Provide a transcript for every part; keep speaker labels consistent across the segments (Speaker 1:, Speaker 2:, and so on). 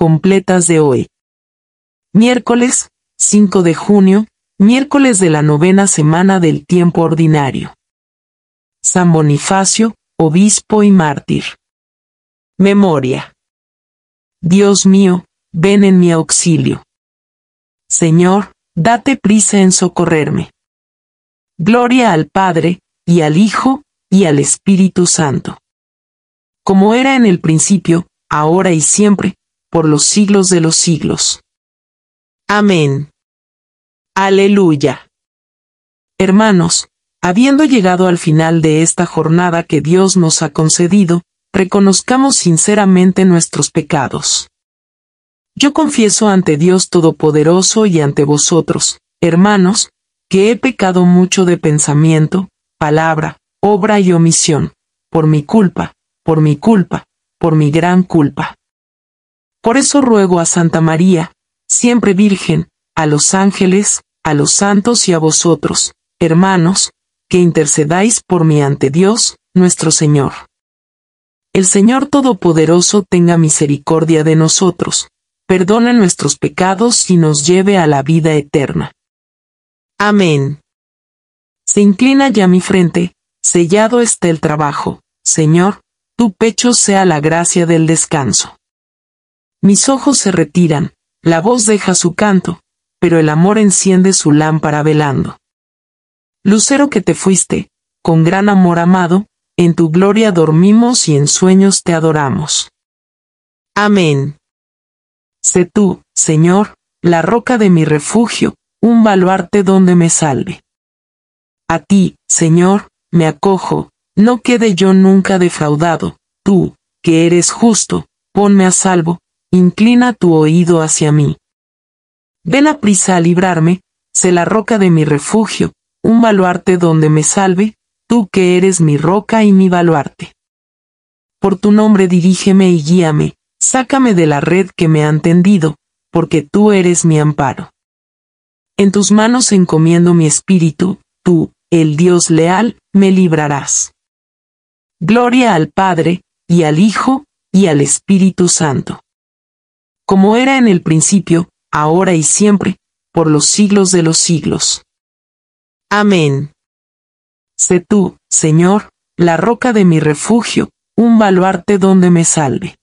Speaker 1: completas de hoy. Miércoles, 5 de junio, miércoles de la novena semana del tiempo ordinario. San Bonifacio, obispo y mártir. Memoria. Dios mío, ven en mi auxilio. Señor, date prisa en socorrerme. Gloria al Padre, y al Hijo, y al Espíritu Santo. Como era en el principio, ahora y siempre, por los siglos de los siglos. Amén. Aleluya. Hermanos, habiendo llegado al final de esta jornada que Dios nos ha concedido, reconozcamos sinceramente nuestros pecados. Yo confieso ante Dios Todopoderoso y ante vosotros, hermanos, que he pecado mucho de pensamiento, palabra, obra y omisión, por mi culpa, por mi culpa, por mi gran culpa. Por eso ruego a Santa María, siempre Virgen, a los ángeles, a los santos y a vosotros, hermanos, que intercedáis por mí ante Dios, nuestro Señor. El Señor Todopoderoso tenga misericordia de nosotros, perdona nuestros pecados y nos lleve a la vida eterna. Amén. Se inclina ya mi frente, sellado está el trabajo, Señor, tu pecho sea la gracia del descanso. Mis ojos se retiran, la voz deja su canto, pero el amor enciende su lámpara velando. Lucero que te fuiste, con gran amor amado, en tu gloria dormimos y en sueños te adoramos. Amén. Sé tú, Señor, la roca de mi refugio, un baluarte donde me salve. A ti, Señor, me acojo, no quede yo nunca defraudado, tú, que eres justo, ponme a salvo, inclina tu oído hacia mí. Ven a prisa a librarme, sé la roca de mi refugio, un baluarte donde me salve, tú que eres mi roca y mi baluarte. Por tu nombre dirígeme y guíame, sácame de la red que me han tendido, porque tú eres mi amparo. En tus manos encomiendo mi espíritu, tú, el Dios leal, me librarás. Gloria al Padre, y al Hijo, y al Espíritu Santo como era en el principio, ahora y siempre, por los siglos de los siglos. Amén. Sé tú, Señor, la roca de mi refugio, un baluarte donde me salve.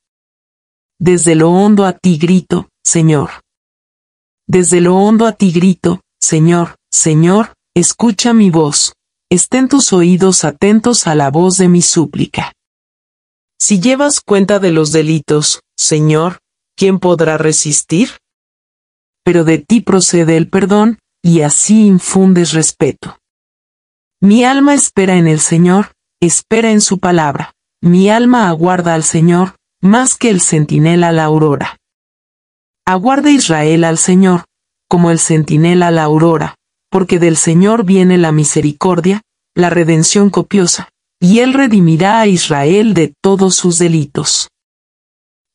Speaker 1: Desde lo hondo a ti grito, Señor. Desde lo hondo a ti grito, Señor, Señor, escucha mi voz, estén tus oídos atentos a la voz de mi súplica. Si llevas cuenta de los delitos, Señor, ¿quién podrá resistir? Pero de ti procede el perdón, y así infundes respeto. Mi alma espera en el Señor, espera en su palabra, mi alma aguarda al Señor, más que el centinela la aurora. Aguarda Israel al Señor, como el centinela la aurora, porque del Señor viene la misericordia, la redención copiosa, y Él redimirá a Israel de todos sus delitos.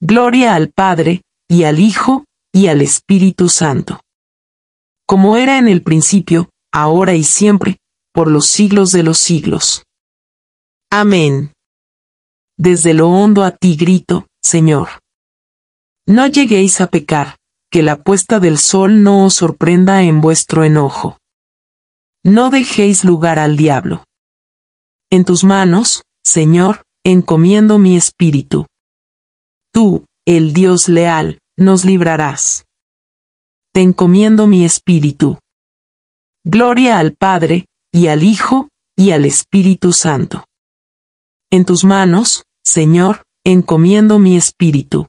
Speaker 1: Gloria al Padre, y al Hijo, y al Espíritu Santo. Como era en el principio, ahora y siempre, por los siglos de los siglos. Amén. Desde lo hondo a ti grito, Señor. No lleguéis a pecar, que la puesta del sol no os sorprenda en vuestro enojo. No dejéis lugar al diablo. En tus manos, Señor, encomiendo mi espíritu. Tú, el Dios leal, nos librarás. Te encomiendo mi espíritu. Gloria al Padre, y al Hijo, y al Espíritu Santo. En tus manos, Señor, encomiendo mi espíritu.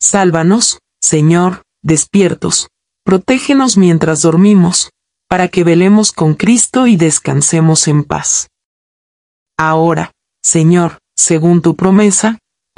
Speaker 1: Sálvanos, Señor, despiertos, protégenos mientras dormimos, para que velemos con Cristo y descansemos en paz. Ahora, Señor, según tu promesa,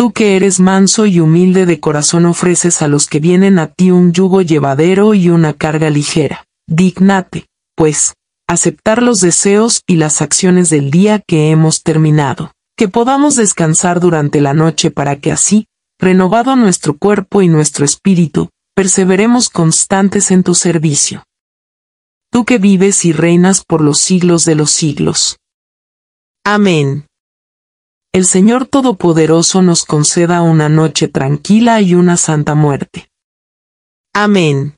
Speaker 1: Tú que eres manso y humilde de corazón ofreces a los que vienen a ti un yugo llevadero y una carga ligera. Dignate, pues, aceptar los deseos y las acciones del día que hemos terminado. Que podamos descansar durante la noche para que así, renovado nuestro cuerpo y nuestro espíritu, perseveremos constantes en tu servicio. Tú que vives y reinas por los siglos de los siglos. Amén el Señor Todopoderoso nos conceda una noche tranquila y una santa muerte. Amén.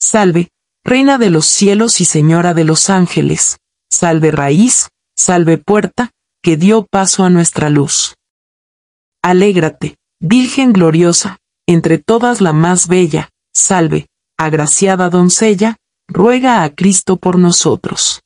Speaker 1: Salve, Reina de los cielos y Señora de los ángeles, salve raíz, salve puerta, que dio paso a nuestra luz. Alégrate, Virgen gloriosa, entre todas la más bella, salve, agraciada doncella, ruega a Cristo por nosotros.